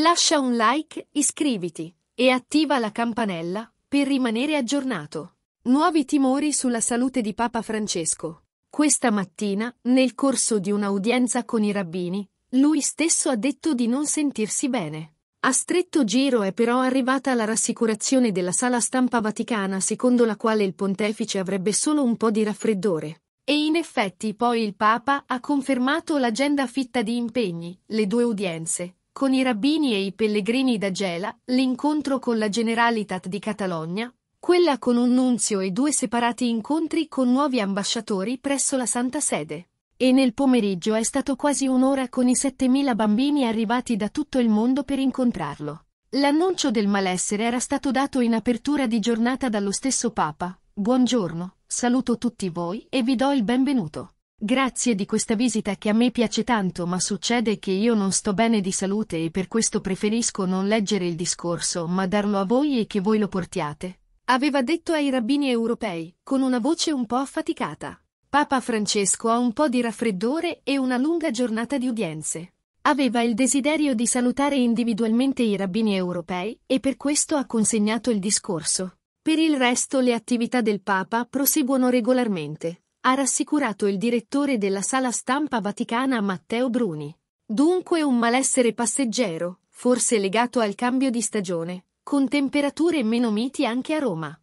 Lascia un like, iscriviti e attiva la campanella per rimanere aggiornato. Nuovi timori sulla salute di Papa Francesco. Questa mattina, nel corso di un'audienza con i rabbini, lui stesso ha detto di non sentirsi bene. A stretto giro è però arrivata la rassicurazione della sala stampa vaticana secondo la quale il pontefice avrebbe solo un po' di raffreddore. E in effetti poi il Papa ha confermato l'agenda fitta di impegni, le due udienze, con i rabbini e i pellegrini da Gela, l'incontro con la Generalitat di Catalogna, quella con un nunzio e due separati incontri con nuovi ambasciatori presso la Santa Sede. E nel pomeriggio è stato quasi un'ora con i 7.000 bambini arrivati da tutto il mondo per incontrarlo. L'annuncio del malessere era stato dato in apertura di giornata dallo stesso Papa. Buongiorno, saluto tutti voi e vi do il benvenuto. Grazie di questa visita che a me piace tanto ma succede che io non sto bene di salute e per questo preferisco non leggere il discorso ma darlo a voi e che voi lo portiate. Aveva detto ai rabbini europei, con una voce un po' affaticata. Papa Francesco ha un po' di raffreddore e una lunga giornata di udienze. Aveva il desiderio di salutare individualmente i rabbini europei e per questo ha consegnato il discorso. Per il resto le attività del Papa proseguono regolarmente, ha rassicurato il direttore della sala stampa vaticana Matteo Bruni. Dunque un malessere passeggero, forse legato al cambio di stagione, con temperature meno miti anche a Roma.